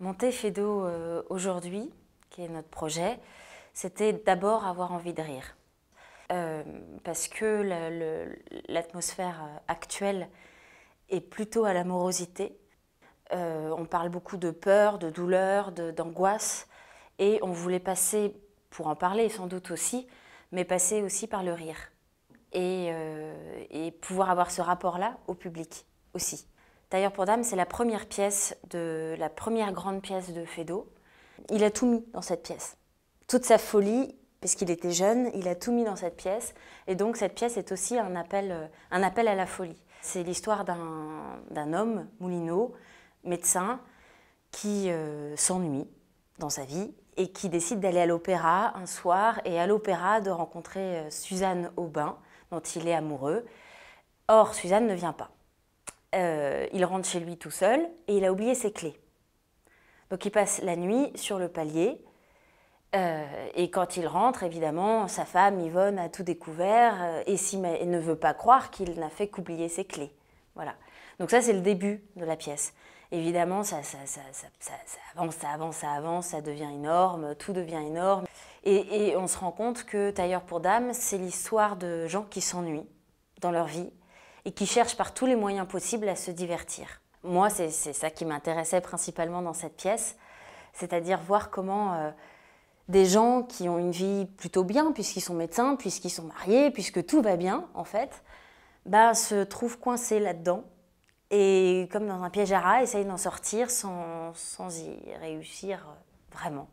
Monter Fedo euh, aujourd'hui, qui est notre projet, c'était d'abord avoir envie de rire. Euh, parce que l'atmosphère euh, actuelle est plutôt à l'amorosité. on parle beaucoup de peur, de douleur, d'angoisse, et on voulait passer, pour en parler sans doute aussi, mais passer aussi par le rire. et pouvoir avoir ce rapport-là au public aussi. D'ailleurs, pour Dame, c'est la première pièce de la première grande pièce de Feydeau. Il a tout mis dans cette pièce. Toute sa folie, puisqu'il était jeune, il a tout mis dans cette pièce. Et donc, cette pièce est aussi un appel, un appel à la folie. C'est l'histoire d'un homme, Moulineau, médecin, qui euh, s'ennuie dans sa vie et qui décide d'aller à l'opéra un soir et à l'opéra de rencontrer euh, Suzanne Aubin, dont il est amoureux. Or, Suzanne ne vient pas. Euh, il rentre chez lui tout seul et il a oublié ses clés. Donc il passe la nuit sur le palier. Euh, et quand il rentre, évidemment, sa femme Yvonne a tout découvert euh, et, ne veut pas croire qu'il n'a fait qu'oublier ses clés. Voilà. Donc ça, c'est le début de la pièce. Évidemment, ça, avance, ça avance, ça avance, ça devient énorme, tout devient énorme. Et, et on se rend compte que Tailleur pour Dame, c'est l'histoire de gens qui s'ennuient dans leur vie et qui cherchent par tous les moyens possibles à se divertir. Moi, c'est ça qui m'intéressait principalement dans cette pièce, c'est-à-dire voir comment euh, des gens qui ont une vie plutôt bien, puisqu'ils sont médecins, puisqu'ils sont mariés, puisque tout va bien, en fait, bah, se trouvent coincés là-dedans et, comme dans un piège à rats, essayent d'en sortir sans y réussir vraiment.